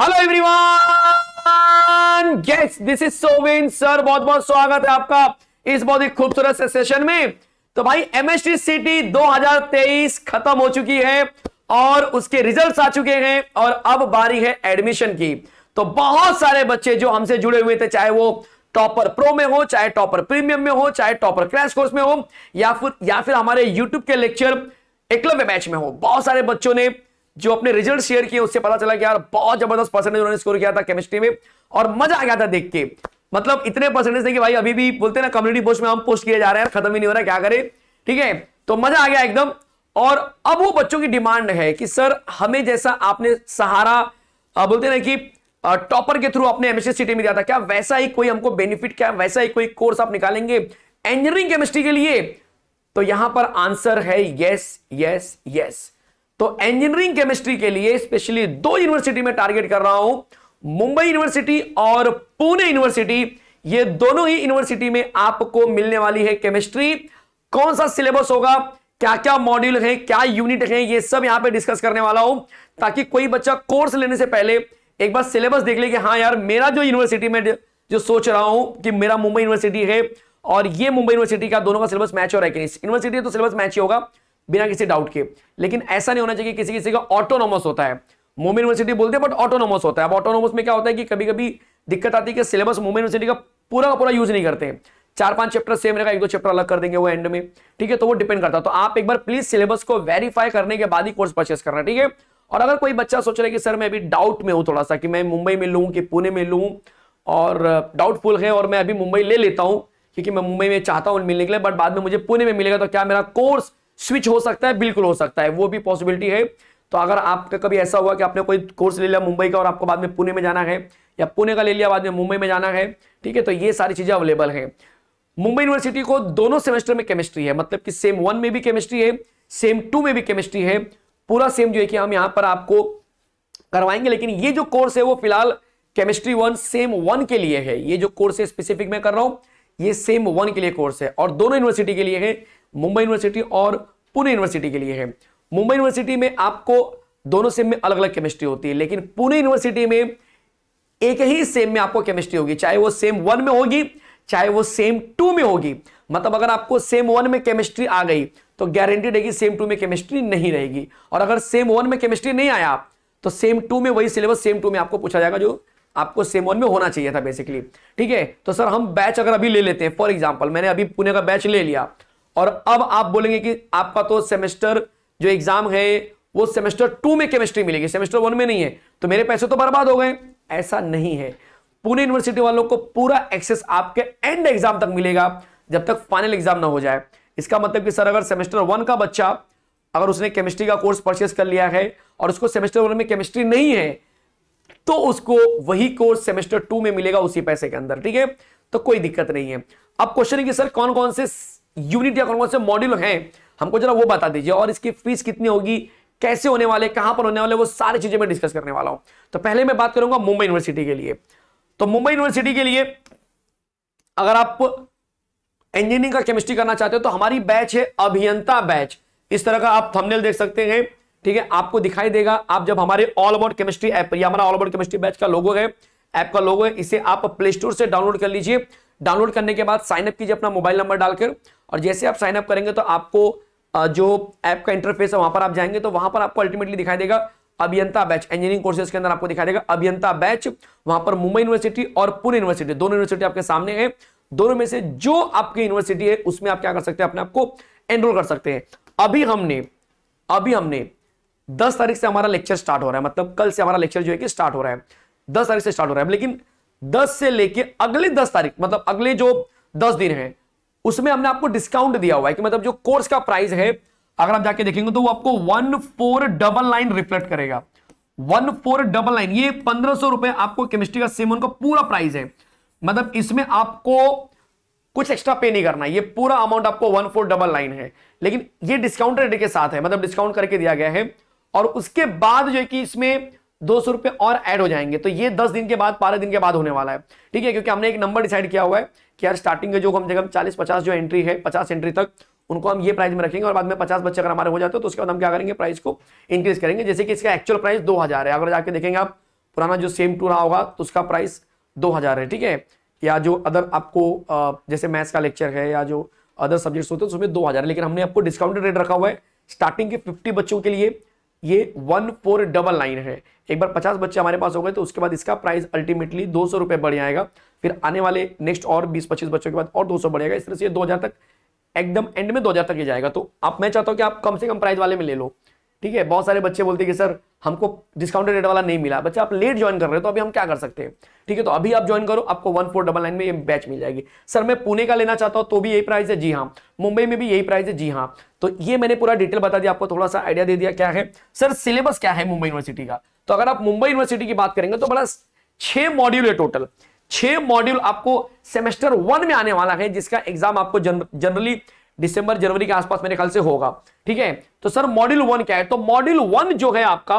hello everyone yes this is सोविन sir बहुत बहुत स्वागत है आपका इस बहुत ही खूबसूरत से सेशन में तो भाई एमएसटी सिटी 2023 खत्म हो चुकी है और उसके रिजल्ट्स आ चुके हैं और अब बारी है एडमिशन की तो बहुत सारे बच्चे जो हमसे जुड़े हुए थे चाहे वो टॉपर प्रो में हो चाहे टॉपर प्रीमियम में हो चाहे टॉपर क्रैश कोर्स में हो या फिर या फिर हमारे यूट्यूब के लेक्चर एकलव्य मैच में हो बहुत सारे बच्चों ने जो अपने रिजल्ट शेयर किए उससे पता चला कि यार बहुत जबरदस्त परसेंटेज उन्होंने स्कोर किया था केमिस्ट्री में और मजा आ गया था देख के मतलब इतने परसेंटेज थे कि भाई अभी भी बोलते ना कम्युनिटी पोस्ट में हम पोस्ट किए जा रहे हैं खत्म ही नहीं हो रहा क्या करें ठीक है तो मजा आ गया एकदम और अब वो बच्चों की डिमांड है कि सर हमें जैसा आपने सहारा बोलते ना कि टॉपर के थ्रू आपने एमएससी सिटी में दिया था क्या वैसा ही कोई हमको बेनिफिट क्या वैसा ही कोई कोर्स आप निकालेंगे इंजीनियरिंग केमिस्ट्री के लिए तो यहां पर आंसर है यस यस यस तो इंजीनियरिंग केमिस्ट्री के लिए स्पेशली दो यूनिवर्सिटी में टारगेट कर रहा हूं मुंबई यूनिवर्सिटी और पुणे यूनिवर्सिटी ये दोनों ही यूनिवर्सिटी में आपको मिलने वाली है केमिस्ट्री कौन सा सिलेबस होगा क्या क्या मॉड्यूल है क्या यूनिट है ये सब यहां पे डिस्कस करने वाला हूं ताकि कोई बच्चा कोर्स लेने से पहले एक बार सिलेबस देख ले कि हाँ यार मेरा जो यूनिवर्सिटी में जो सोच रहा हूं कि मेरा मुंबई यूनिवर्सिटी है और ये मुंबई यूनिवर्सिटी का दोनों का सिलेबस मैच हो रहा है कि यूनिवर्सिटी तो सिलेबस मैच ही होगा बिना किसी डाउट के लेकिन ऐसा नहीं होना चाहिए किसी किसी का ऑटोनोमस होता है मोम यूनिवर्सिटी बोलते हैं बट ऑटोनोमस होता है अब ऑटोनोमस में क्या होता है कि कभी कभी दिक्कत आती है कि सिलेबस मोम यूनिवर्सिटी का पूरा पूरा यूज नहीं करते चार पांच चैप्टर सेम रहेगा एक दो चैप्टर अलग कर देंगे वो एंड में ठीक है तो वो डिपेंड करता है तो आप एक बार प्लीज सिलेबस को वेरीफाई करने के बाद ही कोर्स परचेस करना ठीक है और अगर कोई बच्चा सोच रहा है कि सर मैं अभी डाउट में हूँ थोड़ा सा कि मैं मुंबई में लूँ कि पुणे में लूँ और डाउटफुल uh, है और मैं अभी मुंबई ले लेता हूँ क्योंकि मैं मुंबई में चाहता हूँ मिलने के लिए बट बाद में मुझे पुणे में मिलेगा तो क्या मेरा कोर्स स्विच हो सकता है बिल्कुल हो सकता है वो भी पॉसिबिलिटी है तो अगर आपका कभी ऐसा हुआ कि आपने कोई कोर्स ले लिया मुंबई का और आपको बाद में पुणे में जाना है या पुणे का ले लिया बाद में मुंबई में जाना है ठीक है तो ये सारी चीजें अवेलेबल है मुंबई यूनिवर्सिटी को दोनों सेमेस्टर में केमिस्ट्री है मतलब कि सेम वन में भी केमिस्ट्री है सेम टू में भी केमिस्ट्री है पूरा सेम जो है कि हम यहाँ पर आपको करवाएंगे लेकिन ये जो कोर्स है वो फिलहाल केमिस्ट्री वन सेम वन के लिए है ये जो कोर्स है स्पेसिफिक मैं कर रहा हूं ये सेम वन के लिए कोर्स है और दोनों यूनिवर्सिटी के लिए है मुंबई यूनिवर्सिटी और पुणे यूनिवर्सिटी के लिए है मुंबई यूनिवर्सिटी में आपको दोनों सेम में अलग अलग केमिस्ट्री होती है लेकिन पुणे यूनिवर्सिटी में एक ही सेम में आपको केमिस्ट्री होगी चाहे वो सेम वन में होगी चाहे वो सेम टू में होगी मतलब अगर आपको सेम वन में केमिस्ट्री आ गई तो गारंटीड है कि सेम टू में केमिस्ट्री नहीं रहेगी और अगर सेम वन में केमिस्ट्री नहीं आया तो सेम टू में वही सिलेबस सेम टू में आपको पूछा जाएगा जो आपको सेम वन में होना चाहिए था बेसिकली ठीक है तो सर हम बैच अगर अभी ले लेते हैं फॉर एग्जाम्पल मैंने अभी पुणे का बैच ले लिया और अब आप बोलेंगे कि आपका तो सेमेस्टर जो एग्जाम है वो सेमेस्टर टू में केमिस्ट्री मिलेगी सेमेस्टर वन में नहीं है तो मेरे पैसे तो बर्बाद हो गए ऐसा नहीं है पुणे यूनिवर्सिटी वालों को पूरा एक्सेस आपके एंड एग्जाम तक मिलेगा जब तक फाइनल एग्जाम ना हो जाए इसका मतलब कि सर अगर सेमेस्टर वन का बच्चा अगर उसने केमिस्ट्री का कोर्स परचेस कर लिया है और उसको सेमेस्टर वन में केमिस्ट्री नहीं है तो उसको वही कोर्स सेमेस्टर टू में मिलेगा उसी पैसे के अंदर ठीक है तो कोई दिक्कत नहीं है अब क्वेश्चन है कि सर कौन कौन से यूनिट या से मॉड्यूल हैं हमको जरा वो बता दीजिए और इसकी फीस कितनी होगी कैसे होने वाले कहां पर होने वाले वो सारी चीजें मैं डिस्कस करने वाला हूं तो पहले मैं बात करूंगा मुंबई यूनिवर्सिटी के लिए तो मुंबई यूनिवर्सिटी के लिए अगर आप इंजीनियरिंग का केमिस्ट्री करना चाहते हो तो हमारी बैच है अभियंता बैच इस तरह का आप थंबनेल देख सकते हैं ठीक है आपको दिखाई देगा आप जब हमारे ऑल अबाउट केमिस्ट्री ऐप या हमारा ऑल अबाउट केमिस्ट्री बैच का लोगो है ऐप का लोगो है इसे आप प्ले स्टोर से डाउनलोड कर लीजिए डाउनलोड करने के बाद साइन अप कीजिए अपना मोबाइल नंबर डालकर और जैसे आप साइन अप करेंगे तो आपको जो ऐप का इंटरफेस है वहां पर आप जाएंगे तो वहां पर आपको अल्टीमेटली दिखाई देगा अभियंता बैच इंजीनियरिंग कोर्सेज के अंदर आपको दिखाई देगा अभियंता बैच वहां पर मुंबई यूनिवर्सिटी और पुणे यूनिवर्सिटी दोनों यूनिवर्सिटी आपके सामने है दोनों में से जो आपकी यूनिवर्सिटी है उसमें आप क्या कर सकते हैं अपने आपको एनरोल कर सकते हैं अभी हमने अभी हमने दस तारीख से हमारा लेक्चर स्टार्ट हो रहा है मतलब कल से हमारा लेक्चर जो है कि स्टार्ट हो रहा है दस तारीख से स्टार्ट हो रहा है लेकिन दस से लेके अगले दस तारीख मतलब अगले जो दस दिन है उसमें हमने आपको डिस्काउंट दिया हुआ है कि मतलब जो कोर्स का प्राइस है अगर आप जाके देखेंगे तो वो आपको one four double nine reflect करेगा वन फोर डबल नाइन ये पंद्रह सौ रुपए आपको केमिस्ट्री का सेम उनका पूरा प्राइस है मतलब इसमें आपको कुछ एक्स्ट्रा पे नहीं करना ये पूरा अमाउंट आपको वन फोर डबल नाइन है लेकिन ये डिस्काउंट रेट के साथ है मतलब डिस्काउंट करके दिया गया है और उसके बाद जो है कि इसमें दो सौ रुपए और ऐड हो जाएंगे तो ये दस दिन के बाद बारह दिन के बाद होने वाला है ठीक है क्योंकि हमने एक नंबर डिसाइड किया हुआ है कि यार स्टार्टिंग के जो कम से कम चालीस पचास जो एंट्री है पचास एंट्री तक उनको हम ये प्राइस में रखेंगे और बाद में पचास बच्चे अगर हमारे हो जाते हैं तो उसके बाद हम क्या करेंगे प्राइस को इंक्रीज करेंगे जैसे कि इसका एक्चुअल प्राइस दो हज़ार है अगर जाके देखेंगे आप पुराना जो सेम टू रहा होगा तो उसका प्राइस दो हज़ार है ठीक है या जो अदर आपको जैसे मैथ्स का लेक्चर है या जो अदर सब्जेक्ट्स होते हैं तो उसमें दो हज़ार लेकिन हमने आपको डिस्काउंटेड रेट रखा हुआ है स्टार्टिंग के फिफ्टी बच्चों के लिए ये वन फोर डबल नाइन है एक बार पचास बच्चे हमारे पास हो गए तो उसके बाद इसका प्राइस अल्टीमेटली दो सौ रुपए बढ़ जाएगा फिर आने वाले नेक्स्ट और बीस पच्चीस बच्चों के बाद और दो सौ बढ़ेगा इस तरह से दो हजार तक एकदम एंड में दो हजार तक ही जाएगा तो आप मैं चाहता हूँ कि आप कम से कम प्राइस वाले में ले लो ठीक है बहुत सारे बच्चे बोलते कि सर हमको डिस्काउंटेड रेट वाला नहीं मिला बच्चा आप लेट ज्वाइन कर रहे हो तो अभी हम क्या कर सकते हैं ठीक है तो अभी आप ज्वाइन करो आपको वन फोर डबल नाइन में ये बैच मिल जाएगी सर मैं पुणे का लेना चाहता हूँ तो भी यही प्राइस है जी हाँ मुंबई में भी यही प्राइस है जी हाँ तो ये मैंने पूरा डिटेल बता दिया आपको थोड़ा सा आइडिया दे दिया क्या है सर सिलेबस क्या है मुंबई यूनिवर्सिटी का तो अगर आप मुंबई यूनिवर्सिटी की बात करेंगे तो बड़ा छह मॉड्यूल है टोटल छह मॉड्यूल आपको सेमेस्टर वन में आने वाला है जिसका एग्जाम आपको जनरली जन्र, दिसंबर जनवरी के आसपास मेरे ख्याल से होगा ठीक है तो सर मॉड्यूल वन क्या है तो मॉड्यूल वन जो है आपका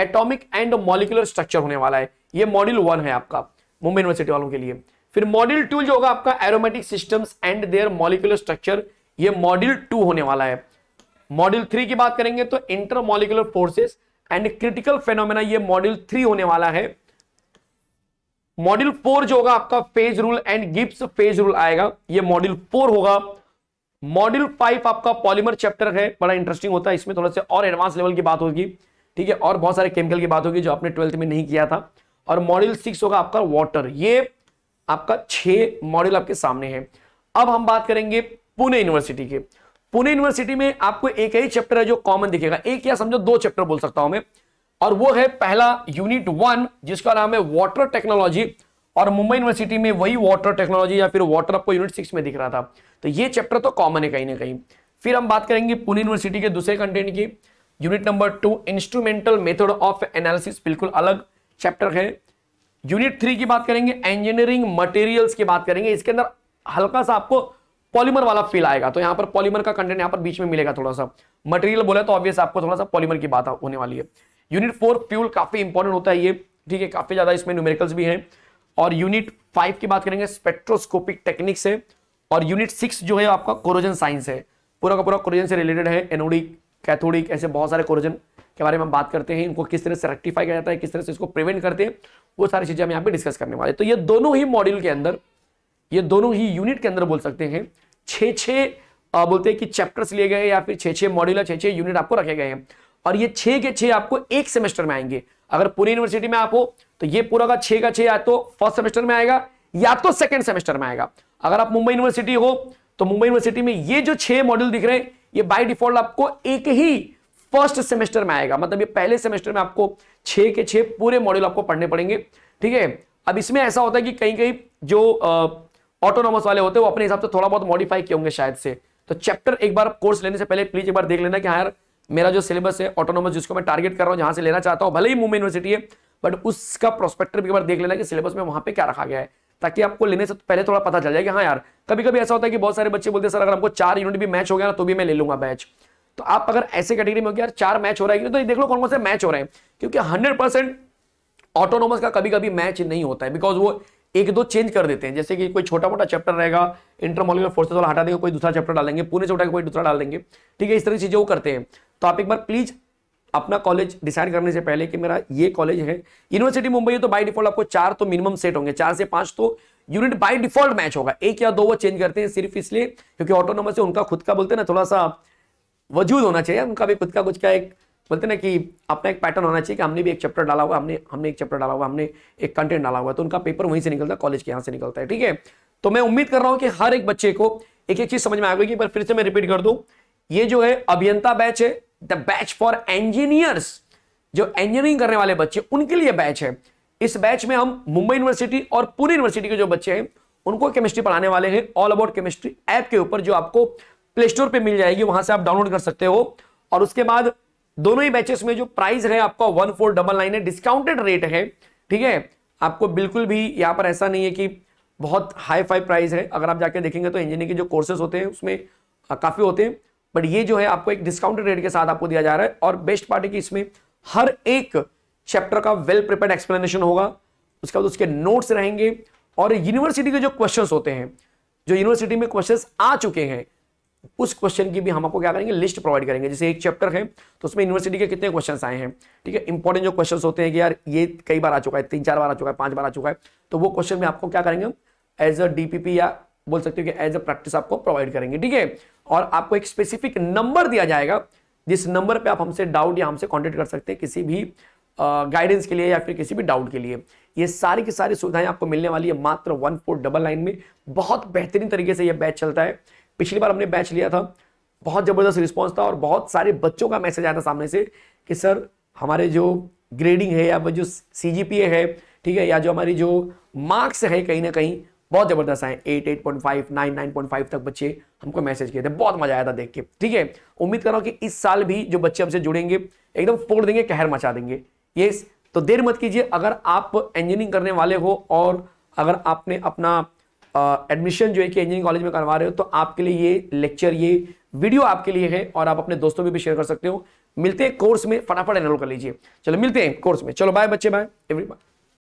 एटॉमिक एंड मॉलिकुलर स्ट्रक्चर होने वाला है ये मॉड्यूल वन है आपका मुंबई यूनिवर्सिटी वालों के लिए फिर मॉड्यूल टू जो होगा आपका aromatic systems and their molecular structure ये मॉड्यूल टू होने वाला है मॉड्यूल थ्री की बात करेंगे तो intermolecular forces and critical phenomena ये मॉड्यूल थ्री होने वाला है मॉड्यूल फोर जो होगा आपका phase rule and Gibbs phase rule आएगा ये मॉड्यूल फोर होगा मॉड्यूल फाइव आपका पॉलीमर चैप्टर है बड़ा इंटरेस्टिंग होता है इसमें थोड़ा सा और एडवांस लेवल की बात होगी ठीक है और बहुत सारे केमिकल की बात होगी जो आपने ट्वेल्थ में नहीं किया था और मॉड्यूल सिक्स होगा आपका वाटर ये आपका छह मॉड्यूल आपके सामने है अब हम बात करेंगे पुणे यूनिवर्सिटी के पुणे यूनिवर्सिटी में आपको एक ही चैप्टर है जो कॉमन दिखेगा एक या समझो दो चैप्टर बोल सकता हूं मैं और वो है पहला यूनिट वन जिसका नाम है वाटर टेक्नोलॉजी और मुंबई यूनिवर्सिटी में वही वाटर टेक्नोलॉजी या फिर वाटर आपको यूनिट सिक्स में दिख रहा था तो ये चैप्टर तो कॉमन है कहीं ना कहीं फिर हम बात करेंगे पुणे यूनिवर्सिटी के दूसरे कंटेंट की unit number two instrumental method of analysis बिल्कुल अलग चैप्टर है यूनिट थ्री की बात करेंगे इंजीनियरिंग मटेरियल्स की बात करेंगे इसके अंदर हल्का सा आपको पॉलीमर वाला फील आएगा तो यहाँ पर पॉलीमर का कंटेंट यहाँ पर बीच में मिलेगा थोड़ा सा मटेरियल बोला तो ऑब्वियस आपको थोड़ा सा पॉलीमर की बात होने वाली है यूनिट फोर फ्यूल काफी इंपॉर्टेंट होता है ये ठीक है काफी ज्यादा इसमें न्यूमेरिकल्स भी हैं और यूनिट फाइव की बात करेंगे स्पेक्ट्रोस्कोपिक टेक्निक से और यूनिट सिक्स जो है आपका कोरोजन साइंस है पूरा का पूरा कोरोजन से रिलेटेड है एनोडिक कैथोडिक ऐसे बहुत सारे कोरोजन के बारे में हम बात करते हैं इनको किस तरह से रेक्टिफाई किया जाता है किस तरह से इसको प्रिवेंट करते हैं वो सारी चीजें हम यहाँ पे डिस्कस करने वाले तो ये दोनों ही मॉड्यूल के अंदर ये दोनों ही यूनिट के अंदर बोल सकते हैं छे छः बोलते हैं कि चैप्टर्स लिए गए या फिर छे छे मॉड्यूल छे छे यूनिट आपको रखे गए हैं और ये छः के छः आपको एक सेमेस्टर में आएंगे अगर पूरी यूनिवर्सिटी में आप हो तो ये पूरा का छे का छे या तो फर्स्ट सेमेस्टर में आएगा या तो सेकेंड सेमेस्टर में आएगा अगर आप मुंबई यूनिवर्सिटी हो तो मुंबई यूनिवर्सिटी में ये जो छह मॉड्यूल दिख रहे हैं ये बाय डिफॉल्ट आपको एक ही फर्स्ट सेमेस्टर में आएगा मतलब ये पहले सेमेस्टर में आपको छह के छह पूरे मॉड्यूल आपको पढ़ने पड़ेंगे ठीक है अब इसमें ऐसा होता है कि कहीं कहीं जो ऑटोनॉमस वाले होते हैं वो अपने हिसाब से थोड़ा बहुत मॉडिफाई किए होंगे शायद से तो चैप्टर एक बार कोर्स लेने से पहले प्लीज एक बार देख लेना कि हाँ यार मेरा जो सिलेबस है ऑटोनॉमस जिसको मैं टारगेट कर रहा हूँ जहां से लेना चाहता हूँ भले ही मुंबई यूनिवर्सिटी है बट उसका प्रोस्पेक्टर भी एक बार देख लेना कि सिलेबस में वहां पे क्या रखा गया है ताकि आपको लेने से पहले थोड़ा पता चल जाए कि हाँ यार कभी कभी ऐसा होता है कि बहुत सारे बच्चे बोलते हैं सर अगर हमको चार यूनिट भी मैच हो गया ना तो भी मैं ले लूंगा मैच तो आप अगर ऐसे कैटेगरी में हो यार चार मैच हो रहा है तो देख लो कौन कौन से मैच हो रहे हैं क्योंकि हंड्रेड ऑटोनोमस का कभी कभी मैच नहीं होता है बिकॉज वो एक दो चेंज कर देते हैं जैसे कि कोई छोटा मोटा चैप्टर रहेगा इंटरमोलिकुलर फोर्सेस वाला हटा देंगे कोई दूसरा चैप्टर डालेंगे पुणे छोटा कोई दूसरा डाल देंगे ठीक है इस तरह की चीजें वो करते हैं तो आप एक बार प्लीज अपना कॉलेज डिसाइड करने से पहले कि मेरा ये कॉलेज है यूनिवर्सिटी मुंबई है तो बाय डिफॉल्ट आपको चार तो मिनिमम सेट होंगे चार से पांच तो यूनिट बाय डिफॉल्ट मैच होगा एक या दो वो चेंज करते हैं सिर्फ इसलिए क्योंकि ऑटोनोमस है उनका खुद का बोलते ना थोड़ा सा वजूद होना चाहिए उनका भी खुद का कुछ का एक बोलते ना कि अपना एक पैटर्न होना चाहिए कि हमने भी एक चैप्टर डाला हुआ हमने हमने एक चैप्टर डाला हुआ हमने एक कंटेंट डाला हुआ तो उनका पेपर वहीं से निकलता है कॉलेज के यहाँ से निकलता है ठीक है तो मैं उम्मीद कर रहा हूँ कि हर एक बच्चे को एक एक चीज समझ में आ गई पर फिर से मैं रिपीट कर दूँ ये जो है अभियंता बैच है द बैच फॉर इंजीनियर्स जो इंजीनियरिंग करने वाले बच्चे उनके लिए बैच है इस बैच में हम मुंबई यूनिवर्सिटी और पुणे यूनिवर्सिटी के जो बच्चे हैं उनको केमिस्ट्री पढ़ाने वाले हैं ऑल अबाउट केमिस्ट्री ऐप के ऊपर जो आपको प्ले स्टोर पर मिल जाएगी वहां से आप डाउनलोड कर सकते हो और उसके बाद दोनों ही बैचेस में जो प्राइस है आपका वन फोर डबल नाइन है डिस्काउंटेड रेट है ठीक है आपको बिल्कुल भी यहाँ पर ऐसा नहीं है कि बहुत हाई फाई प्राइस है अगर आप जाके देखेंगे तो इंजीनियरिंग के जो कोर्सेज होते हैं उसमें काफ़ी होते हैं बट ये जो है आपको एक डिस्काउंटेड रेट के साथ आपको दिया जा रहा है और बेस्ट पार्ट है कि इसमें हर एक चैप्टर का वेल प्रिपेयर एक्सप्लेनेशन होगा उसके बाद उसके नोट्स रहेंगे और यूनिवर्सिटी के जो क्वेश्चन होते हैं जो यूनिवर्सिटी में क्वेश्चन आ चुके हैं उस क्वेश्चन की भी हम आपको क्या करेंगे लिस्ट प्रोवाइड करेंगे जैसे एक चैप्टर है तो उसमें यूनिवर्सिटी के कितने क्वेश्चन आए हैं ठीक है इंपॉर्टेंट जो क्वेश्चन होते हैं कि यार ये कई बार आ चुका है तीन चार बार आ चुका है पांच बार आ चुका है तो वो क्वेश्चन में आपको क्या करेंगे एज अ डीपीपी या बोल सकते हो कि एज अ प्रैक्टिस आपको प्रोवाइड करेंगे ठीक है और आपको एक स्पेसिफिक नंबर दिया जाएगा जिस नंबर पे आप हमसे डाउट या हमसे कॉन्टेक्ट कर सकते हैं किसी भी गाइडेंस के लिए या फिर किसी भी डाउट के लिए ये सारी की सारी सुविधाएं आपको मिलने वाली है मात्र वन फोर डबल नाइन में बहुत बेहतरीन तरीके से यह बैच चलता है पिछली बार हमने बैच लिया था बहुत ज़बरदस्त रिस्पॉन्स था और बहुत सारे बच्चों का मैसेज आया था सामने से कि सर हमारे जो ग्रेडिंग है या जो सी है ठीक है या जो हमारी जो मार्क्स है कहीं ना कहीं बहुत ज़बरदस्त आए eight eight point five nine nine point five तक बच्चे हमको मैसेज किए थे बहुत मज़ा आया था देख के ठीक है उम्मीद कर रहा हूँ कि इस साल भी जो बच्चे हमसे जुड़ेंगे एकदम फोड़ देंगे कहर मचा देंगे ये तो देर मत कीजिए अगर आप इंजीनियरिंग करने वाले हो और अगर आपने अपना एडमिशन जो है कि इंजीनियरिंग कॉलेज में करवा रहे हो तो आपके लिए ये लेक्चर ये वीडियो आपके लिए है और आप अपने दोस्तों में भी शेयर कर सकते हो मिलते हैं कोर्स में फटाफट एनरोल कर लीजिए चलो मिलते हैं कोर्स में चलो बाय बच्चे बाय एवरी बाय